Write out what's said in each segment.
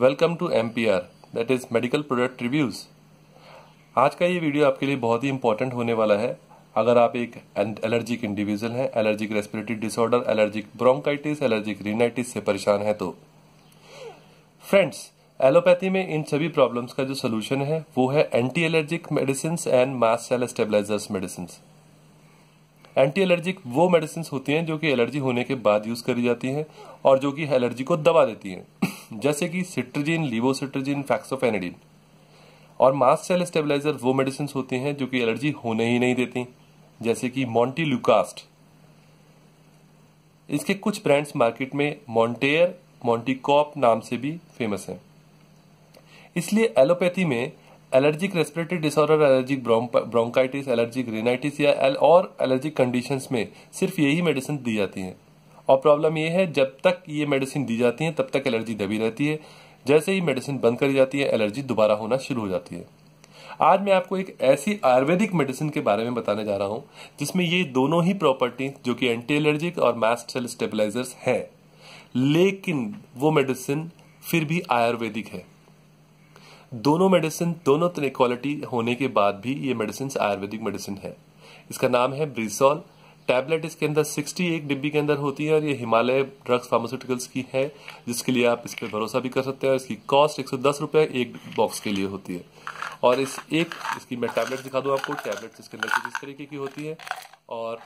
welcome to M P R that is medical product reviews आज का ये video आपके लिए बहुत ही इंपॉर्टेंट होने वाला है अगर आप एक एलर्जिक इंडिविजुअल हैं allergic respiratory disorder allergic bronchitis allergic rhinitis से परेशान है तो फ्रेंड्स एलोपैथी में इन सभी प्रॉब्लम्स का जो सोल्यूशन है वो है anti allergic medicine and mast cell stabilisers medicine anti allergic वो मेडिसिन होती हैं जो कि एलर्जी होने के बाद यूज करी जाती हैं और जो कि एलर्जी को दबा देती हैं जैसे कि सिट्रजिन लिवोसिट्रजिन फैक्सोफेनेडिन और मास्ट सेल स्टेबलाइजर वो मेडिसिन होती हैं जो कि एलर्जी होने ही नहीं देती जैसे कि मॉन्टी लुकास्ट इसके कुछ ब्रांड्स मार्केट में मॉन्टेयर मॉन्टीकॉप नाम से भी फेमस हैं इसलिए एलोपैथी में allergic respiratory disorder allergic bronchitis allergic rhinitis या एल और एलर्जिक कंडीशंस में सिर्फ यही मेडिसिन दी जाती हैं और प्रॉब्लम ये है जब तक ये मेडिसिन दी जाती है तब तक एलर्जी दबी रहती है जैसे ही मेडिसिन बंद करी जाती है एलर्जी दोबारा होना शुरू हो जाती है आज मैं आपको एक ऐसी आयुर्वेदिक मेडिसिन के बारे में बताने जा रहा हूँ जिसमें ये दोनों ही प्रॉपर्टी जो कि एंटी एलर्जिक और मास्ट सेल स्टेबलाइजर्स हैं लेकिन वो मेडिसिन फिर भी आयुर्वेदिक है दोनों मेडिसिन दोनों तरह क्वालिटी होने के बाद भी ये मेडिसिन आयुर्वेदिक मेडिसिन है इसका नाम है ब्रिसॉल टैबलेट इसके अंदर 61 डिब्बी के अंदर होती है और ये हिमालय ड्रग्स फार्मास्यूटिकल्स की है जिसके लिए आप इस पर भरोसा भी कर सकते हैं इसकी कॉस्ट एक सौ एक बॉक्स के लिए होती है और इस एक इसकी मैं टैबलेट दिखा दूँ आपको टैबलेट इसके अंदर किस तरीके की होती है और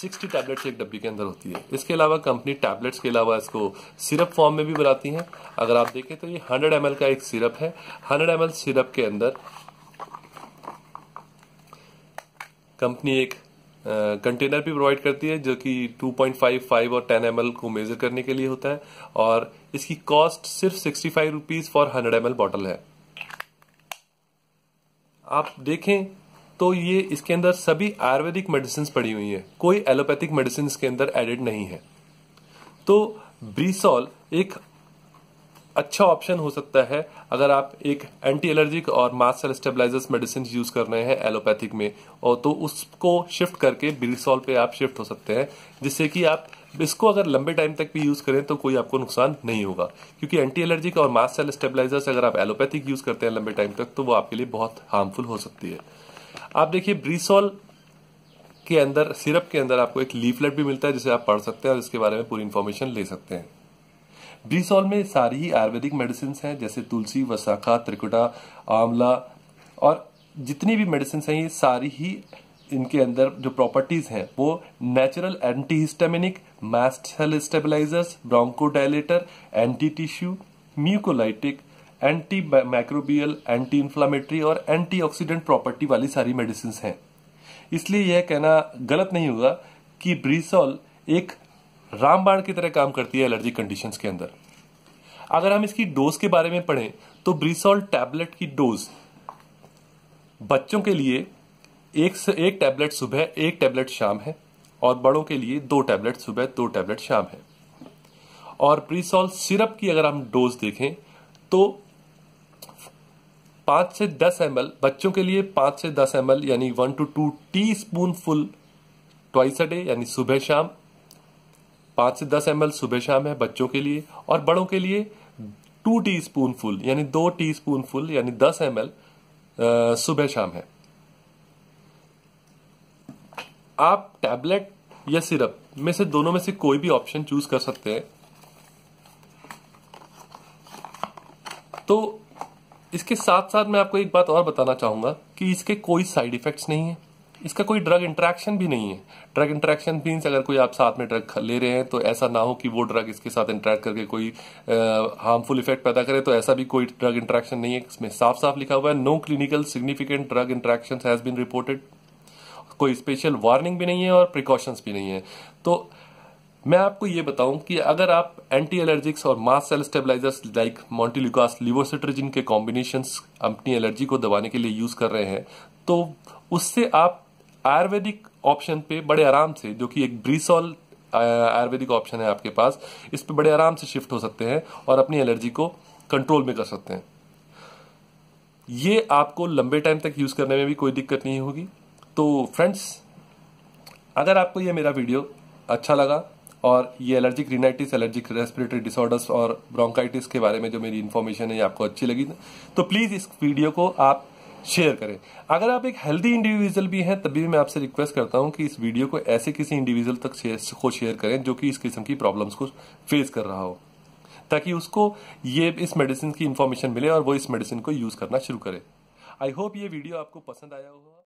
60 टैबलेट्स एक डब्बी के अंदर होती है इसके अलावा कंपनी टैबलेट्स के अलावा इसको सिरप फॉर्म में भी बनाती हैं अगर आप देखें तो ये 100 एम का एक सिरप है 100 एम सिरप के अंदर कंपनी एक कंटेनर भी प्रोवाइड करती है जो कि 2.5, 5 और 10 एम को मेजर करने के लिए होता है और इसकी कॉस्ट सिर्फ sixty five rupees for hundred M bottle है आप देखें तो ये इसके अंदर सभी आयुर्वेदिक मेडिसिन पड़ी हुई है कोई एलोपैथिक मेडिसिन के अंदर एडिड नहीं है तो ब्रीसॉल एक अच्छा ऑप्शन हो सकता है अगर आप एक एंटी एलर्जिक और mast cell stabilisers medicine use कर रहे हैं एलोपैथिक में और तो उसको शिफ्ट करके बिरिसॉल पे आप शिफ्ट हो सकते हैं जिससे कि आप इसको अगर लंबे टाइम तक भी यूज करें तो कोई आपको नुकसान नहीं होगा क्योंकि एंटी एलर्जिक और मास सेल स्टेबलाइजर्स अगर आप एलोपैथिक यूज करते हैं लंबे टाइम तक तो वो आपके लिए बहुत हार्मफुल हो सकती है आप देखिए ब्रीसॉल के अंदर सिरप के अंदर आपको एक लीफलेट भी मिलता है जिसे आप पढ़ सकते हैं और इसके बारे में पूरी इन्फॉर्मेशन ले सकते हैं ब्रीसॉल में सारी ही आयुर्वेदिक मेडिसिन हैं जैसे तुलसी वसाखा त्रिकुटा आंवला और जितनी भी मेडिसिन हैं ये सारी ही इनके अंदर जो प्रॉपर्टीज हैं वो natural antihistaminic mast cell stabilisers bronchodilator anti tussive mucolytic anti microbial anti inflammatory और एंटीऑक्सीडेंट प्रॉपर्टी वाली सारी मेडिसिन हैं इसलिए यह कहना गलत नहीं होगा कि ब्रीसॉल एक रामबाण की तरह काम करती है एलर्जी कंडीशंस के अंदर अगर हम इसकी डोज के बारे में पढ़ें तो ब्रिसोल टैबलेट की डोज बच्चों के लिए एक से एक टैबलेट सुबह एक टैबलेट शाम है और बड़ों के लिए दो टैबलेट सुबह दो टैबलेट शाम है और प्रीसॉल सिरप की अगर हम डोज देखें तो पांच से दस एम बच्चों के लिए पांच से दस एम यानी one to two teaspoonful twice a day यानी सुबह शाम पांच से दस एम सुबह शाम है बच्चों के लिए और बड़ों के लिए टू टी स्पून फुल यानी दो टी स्पून फुल यानी दस एम सुबह शाम है आप टैबलेट या सिरप में से दोनों में से कोई भी ऑप्शन चूज कर सकते हैं तो इसके साथ साथ मैं आपको एक बात और बताना चाहूंगा कि इसके कोई साइड इफेक्ट्स नहीं है इसका कोई ड्रग इंट्रैक्शन भी नहीं है ड्रग इंट्रैक्शन मीन्स अगर कोई आप साथ में ड्रग ले रहे हैं तो ऐसा ना हो कि वो ड्रग इसके साथ इंट्रैक्ट करके कोई हार्मफुल इफेक्ट पैदा करे तो ऐसा भी कोई ड्रग इंट्रैक्शन नहीं है इसमें साफ साफ लिखा हुआ है no clinical significant drug interaction has been reported कोई स्पेशल वार्निंग भी नहीं है और प्रिकॉशंस भी नहीं है तो मैं आपको ये बताऊं कि अगर आप एंटी एलर्जिक्स और mast cell stabilisers like montelukast levocetirizine के कॉम्बिनेशन अपनी एलर्जी को दबाने के लिए यूज कर रहे हैं तो उससे आप आयुर्वेदिक ऑप्शन पे बड़े आराम से जो कि एक ब्रीसॉल आयुर्वेदिक ऑप्शन है आपके पास इस पे बड़े आराम से शिफ्ट हो सकते हैं और अपनी एलर्जी को कंट्रोल में कर सकते हैं ये आपको लंबे टाइम तक यूज करने में भी कोई दिक्कत नहीं होगी तो फ्रेंड्स अगर आपको ये मेरा वीडियो अच्छा लगा और ये allergic rhinitis allergic respiratory disorders और ब्रोंकाइटिस के बारे में जो मेरी इन्फॉर्मेशन है ये आपको अच्छी लगी तो प्लीज़ इस वीडियो को आप शेयर करें अगर आप एक हेल्दी इंडिविजुअल भी हैं तभी मैं आपसे रिक्वेस्ट करता हूं कि इस वीडियो को ऐसे किसी इंडिविजुअल तक को शेयर करें जो कि इस किस्म की प्रॉब्लम्स को फेस कर रहा हो ताकि उसको ये इस मेडिसिन की इन्फॉर्मेशन मिले और वो इस मेडिसिन को यूज करना शुरू करे आई होप ये वीडियो आपको पसंद आया होगा